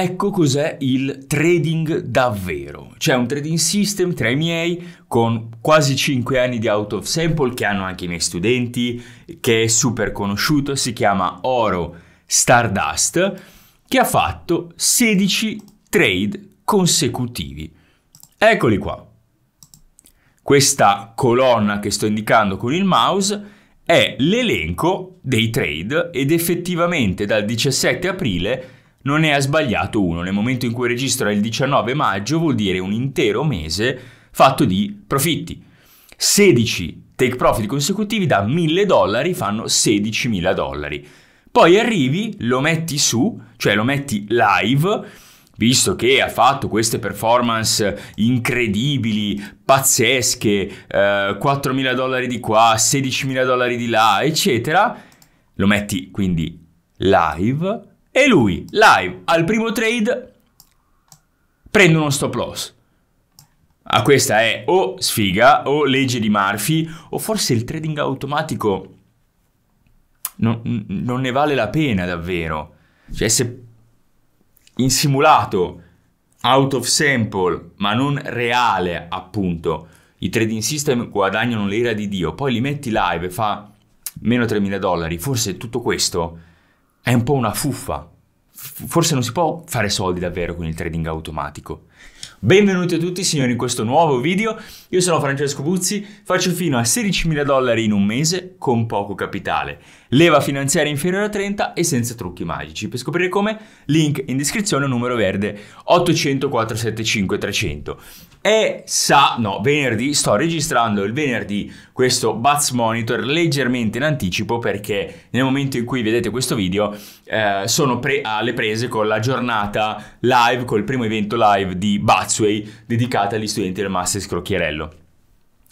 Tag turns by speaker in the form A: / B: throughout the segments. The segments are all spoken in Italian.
A: Ecco cos'è il trading davvero, C'è un trading system tra i miei con quasi 5 anni di out of sample che hanno anche i miei studenti, che è super conosciuto, si chiama Oro Stardust, che ha fatto 16 trade consecutivi. Eccoli qua. Questa colonna che sto indicando con il mouse è l'elenco dei trade ed effettivamente dal 17 aprile non ne ha sbagliato uno. Nel momento in cui registra il 19 maggio vuol dire un intero mese fatto di profitti. 16 take profit consecutivi da 1000 dollari fanno 16.000 dollari. Poi arrivi, lo metti su, cioè lo metti live, visto che ha fatto queste performance incredibili, pazzesche, eh, 4.000 dollari di qua, 16.000 dollari di là, eccetera, lo metti quindi live e lui live al primo trade prende uno stop loss. Ah, questa è o sfiga o legge di Murphy o forse il trading automatico non, non ne vale la pena davvero. Cioè se in simulato, out of sample, ma non reale appunto, i trading system guadagnano l'era di Dio, poi li metti live e fa meno 3.000 dollari, forse tutto questo è un po' una fuffa. Forse non si può fare soldi davvero con il trading automatico. Benvenuti a tutti signori in questo nuovo video, io sono Francesco Buzzi, faccio fino a 16.000 dollari in un mese con poco capitale, leva finanziaria inferiore a 30 e senza trucchi magici. Per scoprire come, link in descrizione numero verde 800 475 300. E sa, no, venerdì, sto registrando il venerdì questo Bats Monitor leggermente in anticipo perché nel momento in cui vedete questo video eh, sono pre alle prese con la giornata live, col primo evento live di di Bazzuei dedicata agli studenti del Masters Crocchierello.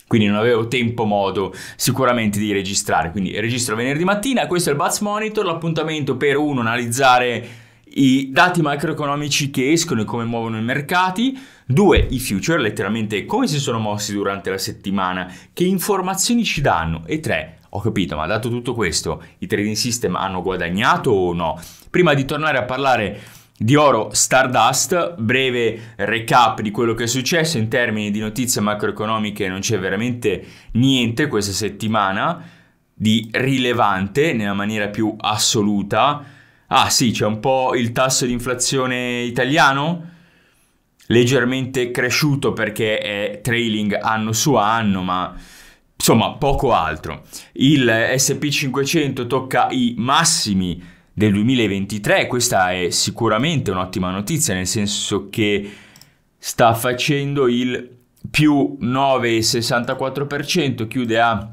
A: Quindi non avevo tempo modo sicuramente di registrare, quindi registro venerdì mattina, questo è il Bats Monitor, l'appuntamento per uno analizzare i dati macroeconomici che escono e come muovono i mercati, due i future, letteralmente come si sono mossi durante la settimana, che informazioni ci danno e tre ho capito, ma dato tutto questo, i trading system hanno guadagnato o no? Prima di tornare a parlare di oro Stardust, breve recap di quello che è successo in termini di notizie macroeconomiche, non c'è veramente niente questa settimana di rilevante nella maniera più assoluta. Ah sì, c'è un po' il tasso di inflazione italiano, leggermente cresciuto perché è trailing anno su anno, ma insomma poco altro. Il SP500 tocca i massimi del 2023. Questa è sicuramente un'ottima notizia, nel senso che sta facendo il più 9,64%, chiude a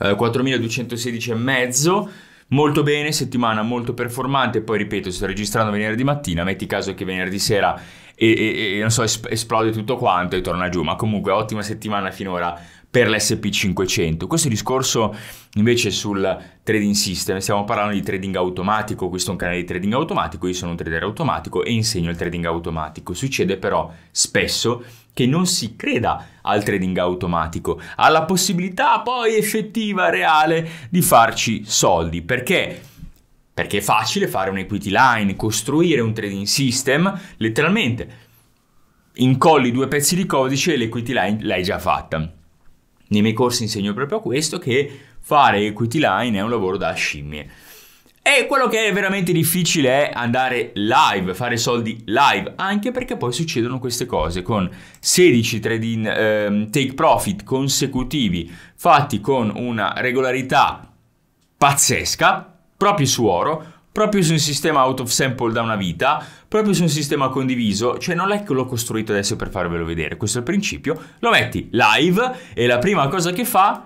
A: eh, 4.216,5%. Molto bene, settimana molto performante, poi ripeto, sto registrando venerdì mattina, metti caso che venerdì sera e, e non so, es- esplode tutto quanto e torna giù. Ma comunque ottima settimana finora per l'SP500. Questo discorso invece sul trading system, stiamo parlando di trading automatico, questo è un canale di trading automatico, io sono un trader automatico e insegno il trading automatico. Succede però spesso che non si creda al trading automatico, alla possibilità poi effettiva, reale di farci soldi, perché perché è facile fare un equity line, costruire un trading system, letteralmente incolli due pezzi di codice e l'equity line l'hai già fatta. Nei miei corsi insegno proprio questo, che fare equity line è un lavoro da scimmie. E quello che è veramente difficile è andare live, fare soldi live, anche perché poi succedono queste cose con 16 trading ehm, take profit consecutivi fatti con una regolarità pazzesca proprio su oro, proprio su un sistema out of sample da una vita, proprio su un sistema condiviso, cioè non è che l'ho costruito adesso per farvelo vedere, questo è il principio, lo metti live e la prima cosa che fa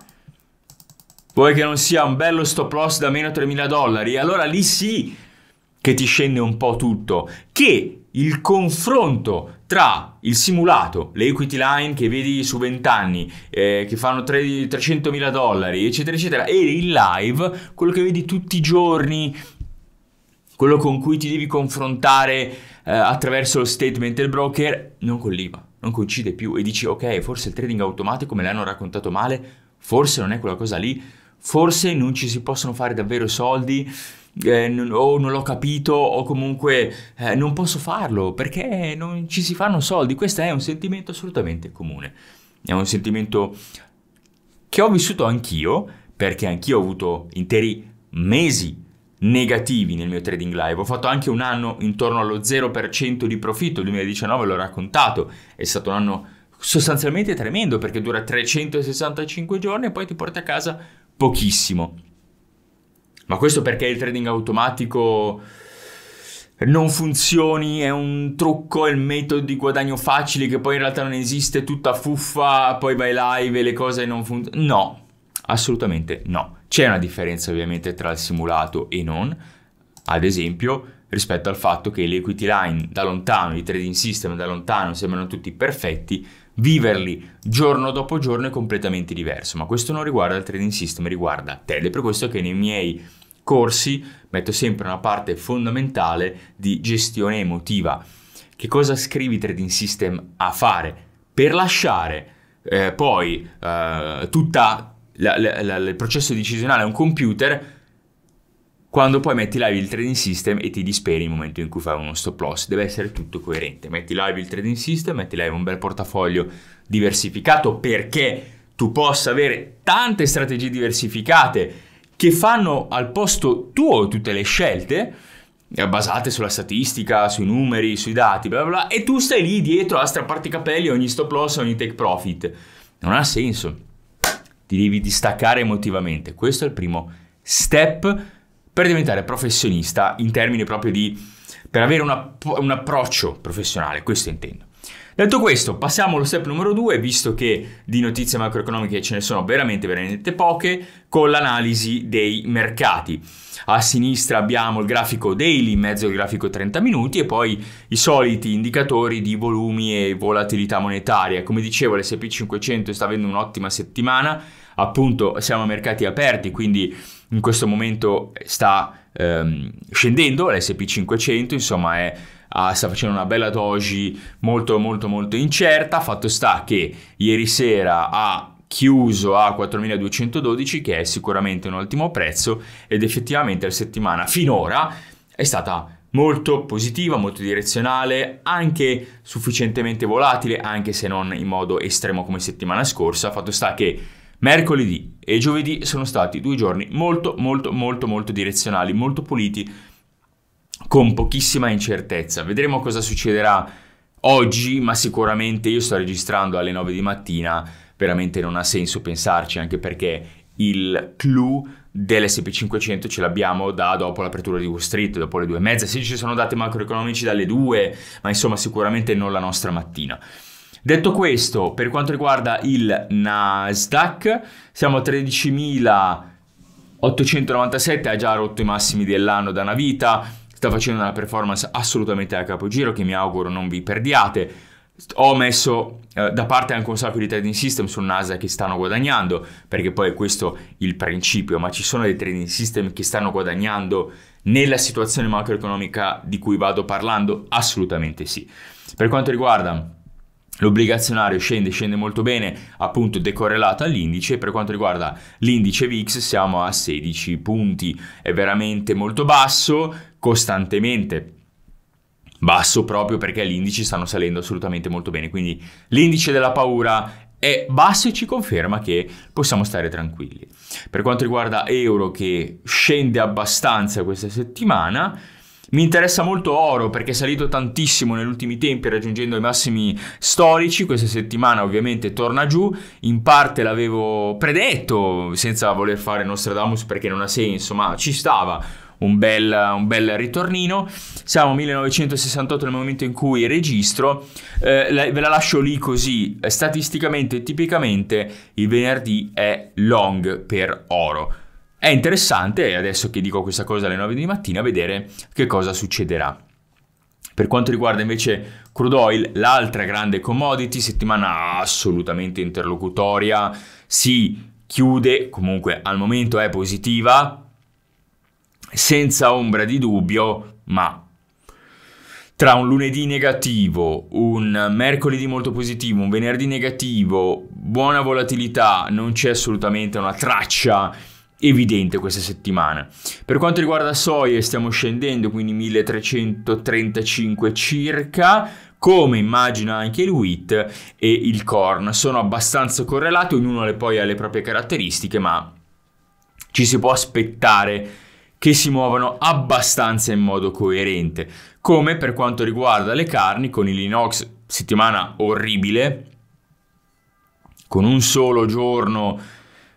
A: vuoi che non sia un bello stop loss da meno 3.000 dollari? Allora lì sì che ti scende un po' tutto, che il confronto tra il simulato, le equity line che vedi su 20 anni, eh, che fanno 300 mila dollari, eccetera, eccetera, e il live, quello che vedi tutti i giorni, quello con cui ti devi confrontare eh, attraverso lo statement del broker, non colliva, non coincide più e dici ok, forse il trading automatico me l'hanno raccontato male, forse non è quella cosa lì, forse non ci si possono fare davvero soldi eh, o non l'ho capito o comunque eh, non posso farlo perché non ci si fanno soldi. Questo è un sentimento assolutamente comune. È un sentimento che ho vissuto anch'io perché anch'io ho avuto interi mesi negativi nel mio trading live. Ho fatto anche un anno intorno allo 0% di profitto, il 2019 l'ho raccontato, è stato un anno sostanzialmente tremendo perché dura 365 giorni e poi ti porta a casa pochissimo. Ma questo perché il trading automatico non funzioni, è un trucco, è il metodo di guadagno facile che poi in realtà non esiste, tutta fuffa, poi vai live e le cose non funzionano. No, assolutamente no. C'è una differenza ovviamente tra il simulato e non, ad esempio rispetto al fatto che le equity line da lontano, i trading system da lontano sembrano tutti perfetti, viverli giorno dopo giorno è completamente diverso, ma questo non riguarda il trading system, riguarda te ed è per questo che nei miei corsi metto sempre una parte fondamentale di gestione emotiva. Che cosa scrivi Trading System a fare? Per lasciare eh, poi eh, tutto il processo decisionale a un computer quando poi metti live il trading system e ti disperi nel momento in cui fai uno stop loss, deve essere tutto coerente. Metti live il trading system, metti live un bel portafoglio diversificato perché tu possa avere tante strategie diversificate che fanno al posto tuo tutte le scelte eh, basate sulla statistica, sui numeri, sui dati, bla bla, e tu stai lì dietro a strapparti i capelli ogni stop loss, ogni take profit. Non ha senso. Ti devi distaccare emotivamente. Questo è il primo step per diventare professionista in termini proprio di... per avere una, un approccio professionale, questo intendo. Detto questo, passiamo allo step numero 2, visto che di notizie macroeconomiche ce ne sono veramente, veramente poche, con l'analisi dei mercati. A sinistra abbiamo il grafico daily, in mezzo al grafico 30 minuti e poi i soliti indicatori di volumi e volatilità monetaria. Come dicevo, l'SP 500 sta avendo un'ottima settimana, appunto siamo a mercati aperti, quindi in questo momento sta ehm, scendendo l'SP 500, insomma è ah, sta facendo una bella doji molto molto molto incerta, fatto sta che ieri sera ha chiuso a 4212 che è sicuramente un ottimo prezzo ed effettivamente la settimana finora è stata molto positiva, molto direzionale, anche sufficientemente volatile, anche se non in modo estremo come settimana scorsa. Fatto sta che mercoledì e giovedì sono stati due giorni molto, molto, molto, molto direzionali, molto puliti con pochissima incertezza. Vedremo cosa succederà oggi, ma sicuramente io sto registrando alle 9 di mattina, veramente non ha senso pensarci, anche perché il clou dell'SP500 ce l'abbiamo da dopo l'apertura di Wall Street, dopo le due e mezza, sì ci sono dati macroeconomici dalle 2, ma insomma sicuramente non la nostra mattina. Detto questo, per quanto riguarda il Nasdaq, siamo a 13.897, ha già rotto i massimi dell'anno da una vita, sta facendo una performance assolutamente a capogiro che mi auguro non vi perdiate. Ho messo eh, da parte anche un sacco di trading system sul Nasdaq che stanno guadagnando, perché poi è questo il principio, ma ci sono dei trading system che stanno guadagnando nella situazione macroeconomica di cui vado parlando? Assolutamente sì. Per quanto riguarda L'obbligazionario scende, scende molto bene, appunto decorrelata all'indice. Per quanto riguarda l'indice VIX siamo a 16 punti, è veramente molto basso, costantemente basso proprio perché gli indici stanno salendo assolutamente molto bene. Quindi l'indice della paura è basso e ci conferma che possiamo stare tranquilli. Per quanto riguarda euro che scende abbastanza questa settimana, mi interessa molto Oro perché è salito tantissimo negli ultimi tempi raggiungendo i massimi storici, questa settimana ovviamente torna giù, in parte l'avevo predetto senza voler fare Nostradamus perché non ha senso, ma ci stava. Un bel, un bel, ritornino. Siamo 1968 nel momento in cui registro, eh, ve la lascio lì così, statisticamente e tipicamente il venerdì è long per oro è interessante, adesso che dico questa cosa alle 9 di mattina, vedere che cosa succederà. Per quanto riguarda invece crude oil, l'altra grande commodity, settimana assolutamente interlocutoria, si chiude, comunque al momento è positiva, senza ombra di dubbio, ma tra un lunedì negativo, un mercoledì molto positivo, un venerdì negativo, buona volatilità, non c'è assolutamente una traccia evidente questa settimana. Per quanto riguarda soie stiamo scendendo quindi 1335 circa, come immagina anche il wheat e il corn. Sono abbastanza correlati, ognuno poi ha le proprie caratteristiche, ma ci si può aspettare che si muovano abbastanza in modo coerente. Come per quanto riguarda le carni, con il linox settimana orribile, con un solo giorno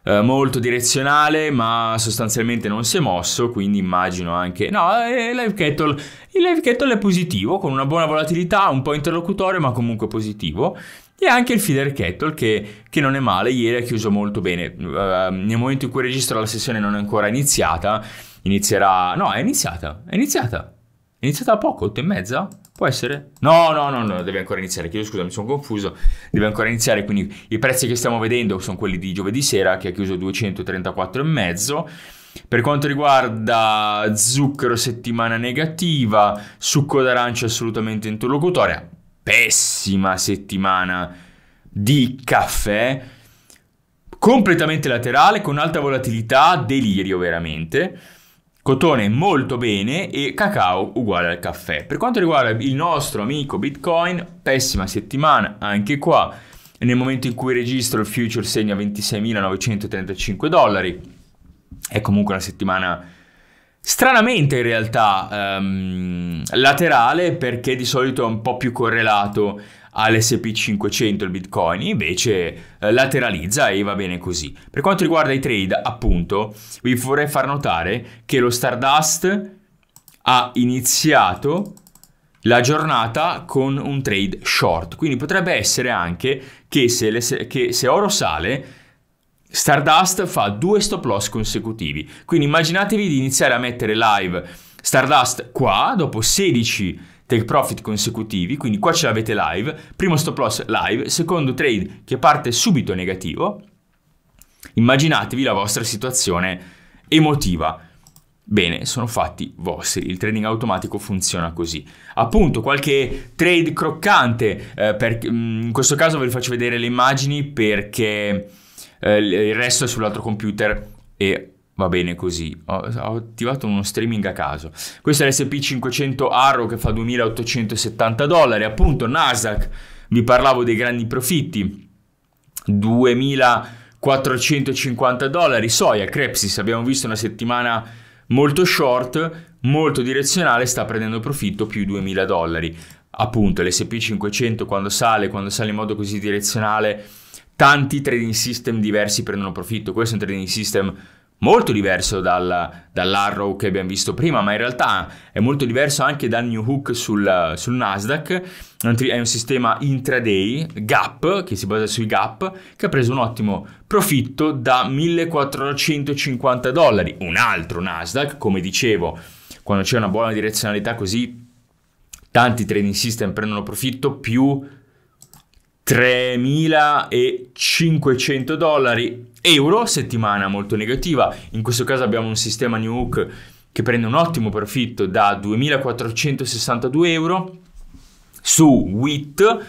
A: eh, molto direzionale, ma sostanzialmente non si è mosso, quindi immagino anche... No, eh, live kettle, il live kettle è positivo, con una buona volatilità, un po' interlocutorio, ma comunque positivo. E anche il feeder kettle che, che non è male, ieri ha chiuso molto bene. Uh, nel momento in cui registro la sessione non è ancora iniziata, inizierà... No, è iniziata, è iniziata. È iniziata da poco, 8 e mezza? Può essere? No, no, no, no, deve ancora iniziare. Chiedo scusa, mi sono confuso. Deve ancora iniziare, quindi i prezzi che stiamo vedendo sono quelli di giovedì sera che ha chiuso 234,5. Per quanto riguarda zucchero settimana negativa, succo d'arancia assolutamente interlocutoria, pessima settimana di caffè, completamente laterale con alta volatilità, delirio veramente cotone molto bene e cacao uguale al caffè. Per quanto riguarda il nostro amico Bitcoin, pessima settimana anche qua, nel momento in cui registro il future segna 26.935 dollari, è comunque una settimana stranamente in realtà um, laterale perché di solito è un po' più correlato all'SP500 il Bitcoin, invece eh, lateralizza e va bene così. Per quanto riguarda i trade, appunto, vi vorrei far notare che lo Stardust ha iniziato la giornata con un trade short, quindi potrebbe essere anche che se, le, che se oro sale Stardust fa due stop loss consecutivi, quindi immaginatevi di iniziare a mettere live Stardust qua dopo 16 take profit consecutivi, quindi qua ce l'avete live, primo stop loss live, secondo trade che parte subito negativo, immaginatevi la vostra situazione emotiva. Bene, sono fatti vostri, il trading automatico funziona così. Appunto, qualche trade croccante, eh, per, mm, in questo caso ve li faccio vedere le immagini perché eh, il resto è sull'altro computer e Va bene così, ho, ho, attivato uno streaming a caso. Questo è l'SP500 Arrow che fa 2870 dollari, appunto Nasdaq, vi parlavo dei grandi profitti, 2450 dollari, soia, Crepsis, abbiamo visto una settimana molto short, molto direzionale, sta prendendo profitto più 2000 dollari. Appunto l'SP500 quando sale, quando sale in modo così direzionale, tanti trading system diversi prendono profitto, questo è un trading system molto diverso dal, dall'Arrow che abbiamo visto prima, ma in realtà è molto diverso anche dal New Hook sul, sul Nasdaq. È un sistema intraday, gap, che si basa sui gap, che ha preso un ottimo profitto da 1450 dollari. Un altro Nasdaq, come dicevo, quando c'è una buona direzionalità così, tanti trading system prendono profitto più 3.500 dollari, euro, settimana molto negativa, in questo caso abbiamo un sistema nuke che prende un ottimo profitto da 2.462 euro su WIT,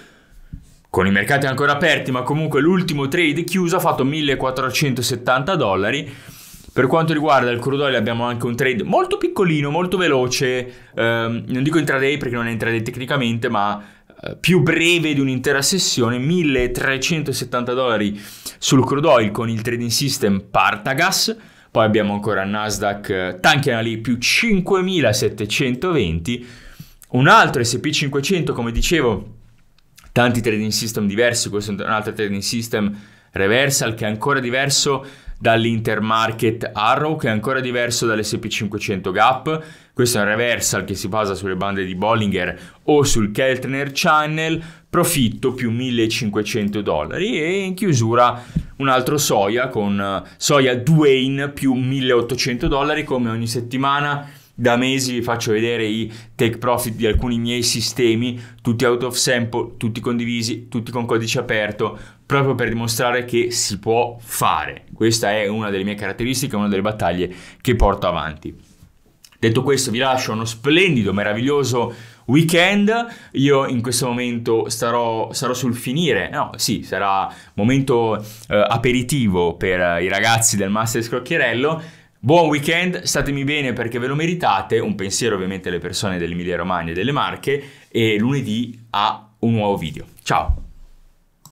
A: con i mercati ancora aperti, ma comunque l'ultimo trade chiuso ha fatto 1.470 dollari. Per quanto riguarda il crudo oil abbiamo anche un trade molto piccolino, molto veloce, ehm, non dico intraday perché non è intraday tecnicamente, ma eh, più breve di un'intera sessione, 1370 dollari sul crude oil con il trading system Partagas, poi abbiamo ancora Nasdaq eh, Tankiana lì più 5720, un altro SP500 come dicevo, tanti trading system diversi, questo è un altro trading system reversal che è ancora diverso dall'Intermarket Arrow che è ancora diverso dall'SP500 Gap, questo è un reversal che si basa sulle bande di Bollinger o sul Keltner Channel, profitto più 1500 dollari e in chiusura un altro soia con eh, soia Dwayne più 1800 dollari come ogni settimana da mesi vi faccio vedere i take profit di alcuni miei sistemi, tutti out of sample, tutti condivisi, tutti con codice aperto, proprio per dimostrare che si può fare. Questa è una delle mie caratteristiche, una delle battaglie che porto avanti. Detto questo, vi lascio uno splendido, meraviglioso weekend. Io in questo momento starò, sarò sul finire, no, sì, sarà momento eh, aperitivo per i ragazzi del Master Scrocchierello Buon weekend, statemi bene perché ve lo meritate, un pensiero ovviamente alle persone dell'Emilia Romagna e delle Marche e lunedì a un nuovo video. Ciao!